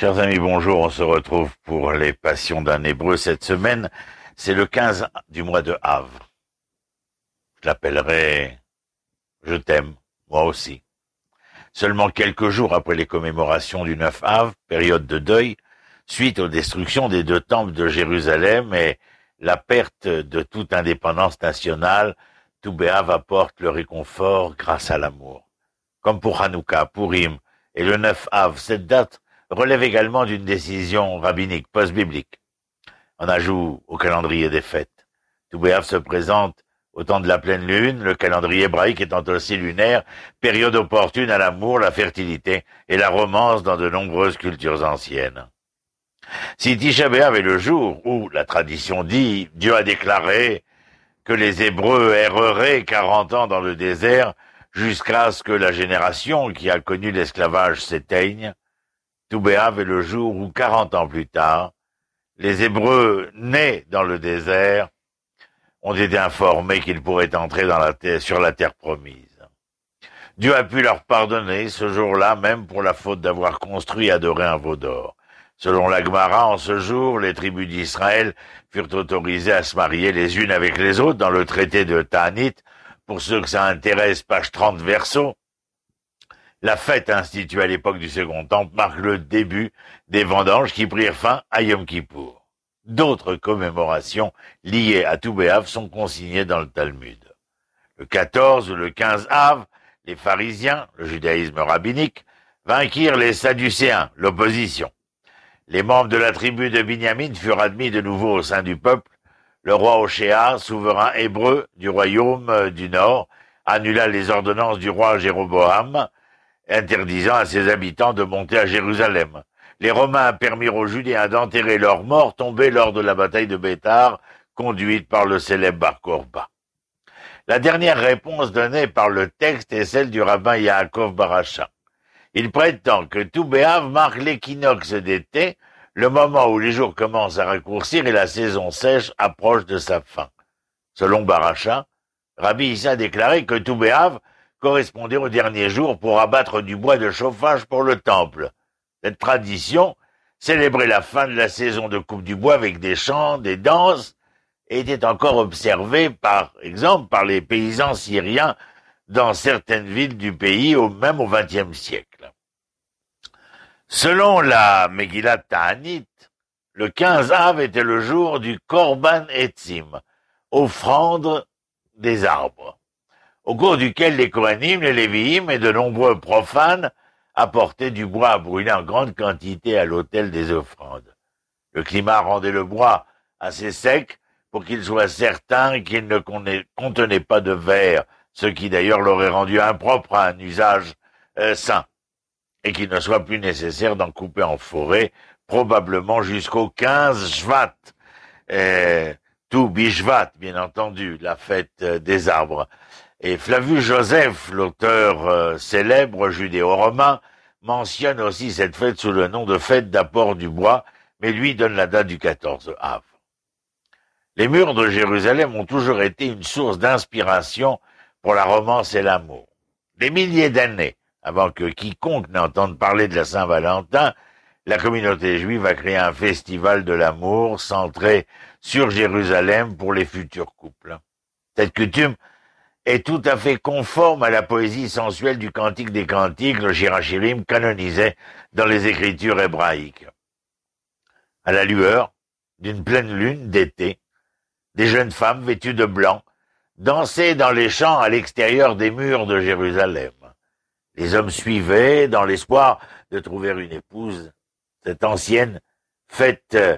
Chers amis, bonjour, on se retrouve pour les passions d'un hébreu cette semaine. C'est le 15 du mois de Havre. Je l'appellerai Je t'aime, moi aussi. Seulement quelques jours après les commémorations du 9 Av, période de deuil, suite aux destructions des deux temples de Jérusalem et la perte de toute indépendance nationale, Toubéav apporte le réconfort grâce à l'amour. Comme pour Hanouka, Purim et le 9 Av, cette date relève également d'une décision rabbinique post-biblique. En ajout au calendrier des fêtes, Toubéav se présente au temps de la pleine lune, le calendrier hébraïque étant aussi lunaire, période opportune à l'amour, la fertilité et la romance dans de nombreuses cultures anciennes. Si Tisha est le jour où la tradition dit Dieu a déclaré que les Hébreux erreraient quarante ans dans le désert jusqu'à ce que la génération qui a connu l'esclavage s'éteigne, Toubéav est le jour où, 40 ans plus tard, les Hébreux nés dans le désert ont été informés qu'ils pourraient entrer dans la terre, sur la terre promise. Dieu a pu leur pardonner ce jour-là, même pour la faute d'avoir construit et adoré un veau d'or. Selon l'Agmara, en ce jour, les tribus d'Israël furent autorisées à se marier les unes avec les autres dans le traité de Tanit. Pour ceux que ça intéresse, page 30 verso. La fête instituée à l'époque du Second Temple marque le début des vendanges qui prirent fin à Yom Kippour. D'autres commémorations liées à Toubéav sont consignées dans le Talmud. Le 14 ou le 15 av, les pharisiens, le judaïsme rabbinique, vainquirent les Sadducéens, l'opposition. Les membres de la tribu de Binyamin furent admis de nouveau au sein du peuple. Le roi Ochéa, souverain hébreu du royaume euh, du Nord, annula les ordonnances du roi Jéroboam, interdisant à ses habitants de monter à Jérusalem. Les Romains permirent aux Judéens d'enterrer leurs morts tombés lors de la bataille de Bétar, conduite par le célèbre Bar La dernière réponse donnée par le texte est celle du rabbin Yaakov Baracha. Il prétend que Toubéav marque l'équinoxe d'été, le moment où les jours commencent à raccourcir et la saison sèche approche de sa fin. Selon Baracha, Rabbi Issa déclaré que Toubéav correspondait au dernier jour pour abattre du bois de chauffage pour le temple. Cette tradition célébrait la fin de la saison de coupe du bois avec des chants, des danses, et était encore observée par exemple par les paysans syriens dans certaines villes du pays, au même au XXe siècle. Selon la Megillat Ta'anit, le 15 av était le jour du Korban Etzim, offrande des arbres au cours duquel les Kohanim, les Lévi'im et de nombreux profanes apportaient du bois à brûler en grande quantité à l'autel des offrandes. Le climat rendait le bois assez sec pour qu'il soit certain qu'il ne contenait pas de verre, ce qui d'ailleurs l'aurait rendu impropre à un usage saint, euh, sain, et qu'il ne soit plus nécessaire d'en couper en forêt, probablement jusqu'au 15 Shvat, euh, tout Bishvat, bien entendu, la fête euh, des arbres. Et Flavius Joseph, l'auteur euh, célèbre judéo-romain, mentionne aussi cette fête sous le nom de fête d'apport du bois, mais lui donne la date du 14 av. Les murs de Jérusalem ont toujours été une source d'inspiration pour la romance et l'amour. Des milliers d'années avant que quiconque n'entende parler de la Saint-Valentin, la communauté juive a créé un festival de l'amour centré sur Jérusalem pour les futurs couples. Cette coutume est tout à fait conforme à la poésie sensuelle du Cantique des Cantiques, le Shirachirim canonisait dans les écritures hébraïques. À la lueur d'une pleine lune d'été, des jeunes femmes vêtues de blanc dansaient dans les champs à l'extérieur des murs de Jérusalem. Les hommes suivaient dans l'espoir de trouver une épouse. Cette ancienne fête euh,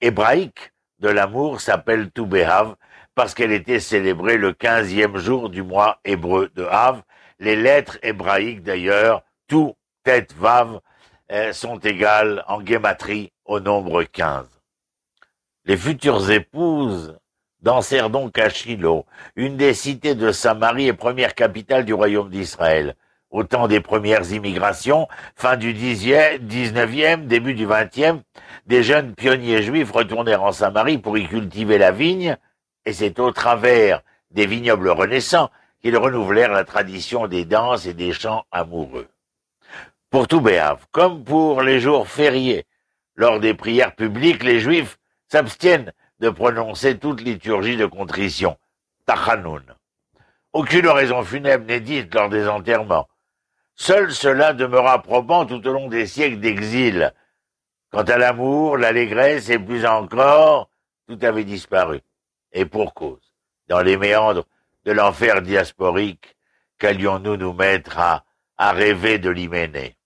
hébraïque de l'amour s'appelle Toubehav parce qu'elle était célébrée le quinzième jour du mois hébreu de Hav. Les lettres hébraïques d'ailleurs, tout, tête, vav, euh, sont égales en guématrie au nombre 15. Les futures épouses dansèrent donc à Shiloh, une des cités de Samarie et première capitale du royaume d'Israël. Au temps des premières immigrations, fin du 19e, début du 20e, des jeunes pionniers juifs retournèrent en Samarie pour y cultiver la vigne, et c'est au travers des vignobles renaissants qu'ils renouvelèrent la tradition des danses et des chants amoureux. Pour tout Béave, comme pour les jours fériés, lors des prières publiques, les Juifs s'abstiennent de prononcer toute liturgie de contrition, tachanoun. Aucune raison funèbre n'est dite lors des enterrements. Seul cela demeura probant tout au long des siècles d'exil. Quant à l'amour, l'allégresse et plus encore, tout avait disparu. Et pour cause, dans les méandres de l'enfer diasporique, qu'allions-nous nous mettre à, à rêver de l'hyménée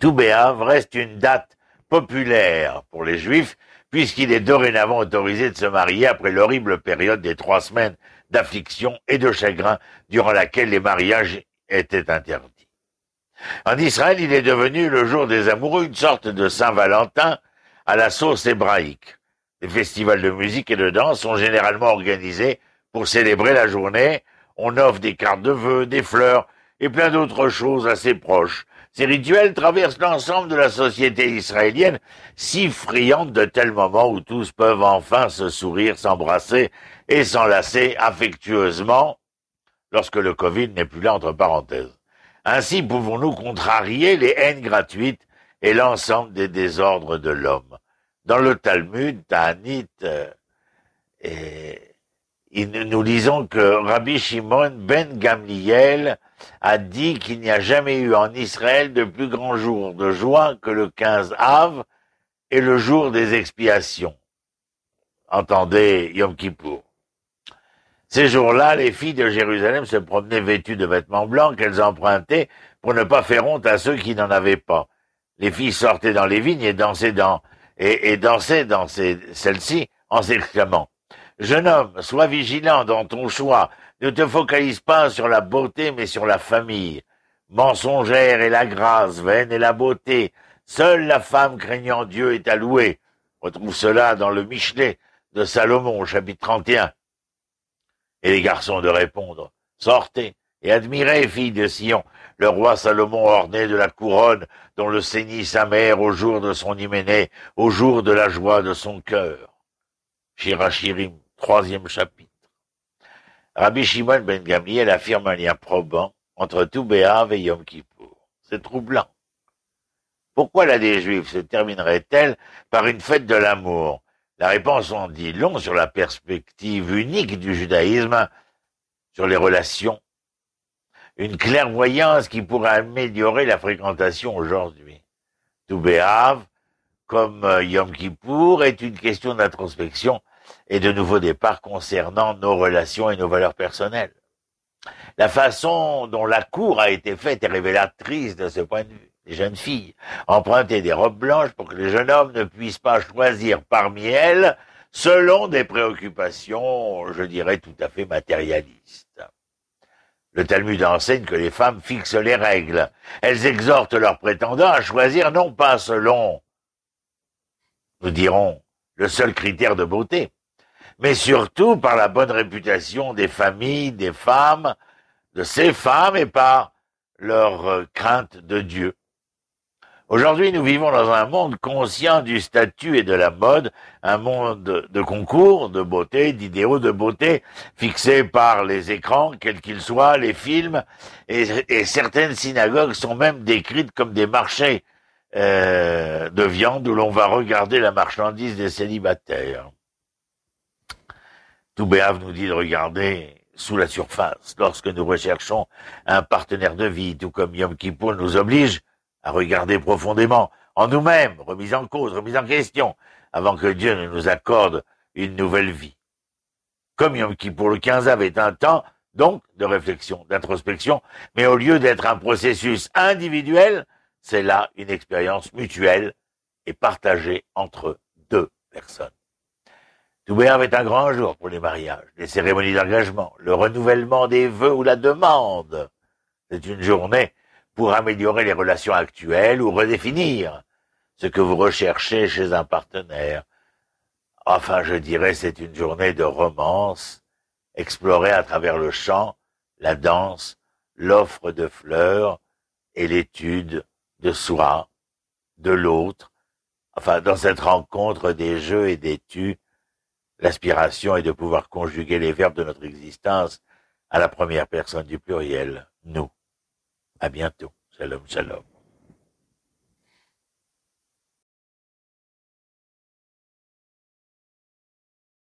Tout reste une date populaire pour les Juifs, puisqu'il est dorénavant autorisé de se marier après l'horrible période des trois semaines d'affliction et de chagrin durant laquelle les mariages étaient interdits. En Israël, il est devenu le jour des amoureux une sorte de Saint-Valentin à la sauce hébraïque. Les festivals de musique et de danse sont généralement organisés pour célébrer la journée. On offre des cartes de vœux, des fleurs et plein d'autres choses assez proches. Ces rituels traversent l'ensemble de la société israélienne, si friande de tels moments où tous peuvent enfin se sourire, s'embrasser et s'enlacer affectueusement lorsque le Covid n'est plus là entre parenthèses. Ainsi pouvons-nous contrarier les haines gratuites et l'ensemble des désordres de l'homme. Dans le Talmud, Ta'anit, euh, nous lisons que Rabbi Shimon ben Gamliel a dit qu'il n'y a jamais eu en Israël de plus grand jour de joie que le 15 av et le jour des expiations. Entendez Yom Kippour. Ces jours-là, les filles de Jérusalem se promenaient vêtues de vêtements blancs qu'elles empruntaient pour ne pas faire honte à ceux qui n'en avaient pas. Les filles sortaient dans les vignes et dansaient dans et, et danser dans celle-ci en s'exclamant Jeune homme, sois vigilant dans ton choix, ne te focalise pas sur la beauté mais sur la famille. Mensongère est la grâce, vaine est la beauté, seule la femme craignant Dieu est allouée. On retrouve cela dans le Michelet de Salomon, chapitre 31. Et les garçons de répondre, sortez et admirez, filles de Sion, le roi Salomon orné de la couronne dont le saignit sa mère au jour de son hyménée, au jour de la joie de son cœur. Shirachirim, troisième chapitre. Rabbi Shimon ben Gamliel affirme un lien probant entre Toubéave et Yom Kippour. C'est troublant. Pourquoi la des Juifs se terminerait-elle par une fête de l'amour La réponse en dit long sur la perspective unique du judaïsme, sur les relations une clairvoyance qui pourrait améliorer la fréquentation aujourd'hui. Tout comme euh, Yom Kippour, est une question d'introspection et de nouveaux départ concernant nos relations et nos valeurs personnelles. La façon dont la cour a été faite est révélatrice de ce point de vue. Les jeunes filles empruntaient des robes blanches pour que les jeunes hommes ne puissent pas choisir parmi elles selon des préoccupations, je dirais, tout à fait matérialistes. Le Talmud enseigne que les femmes fixent les règles. Elles exhortent leurs prétendants à choisir non pas selon, nous dirons, le seul critère de beauté, mais surtout par la bonne réputation des familles, des femmes, de ces femmes et par leur euh, crainte de Dieu. Aujourd'hui, nous vivons dans un monde conscient du statut et de la mode, un monde de concours, de beauté, d'idéaux de beauté, fixés par les écrans, quels qu'ils soient, les films, et, certaines synagogues sont même décrites comme des marchés euh, de viande où l'on va regarder la marchandise des célibataires. tout béave nous dit de regarder sous la surface lorsque nous recherchons un partenaire de vie, tout comme Yom Kippour nous oblige à regarder profondément en nous-mêmes, remise en cause, remise en question, avant que Dieu ne nous accorde une nouvelle vie. Comme qui pour le 15 avait un temps, donc, de réflexion, d'introspection, mais au lieu d'être un processus individuel, c'est là une expérience mutuelle et partagée entre deux personnes. Toubéav est un grand jour pour les mariages, les cérémonies d'engagement, le renouvellement des vœux ou la demande. C'est une journée pour améliorer les relations actuelles ou redéfinir ce que vous recherchez chez un partenaire. Enfin, je dirais, c'est une journée de romance, explorée à travers le chant, la danse, l'offre de fleurs et l'étude de soi, de l'autre. Enfin, dans cette rencontre des jeux et des tues, l'aspiration est de pouvoir conjuguer les verbes de notre existence à la première personne du pluriel, nous. À bientôt. Shalom, shalom.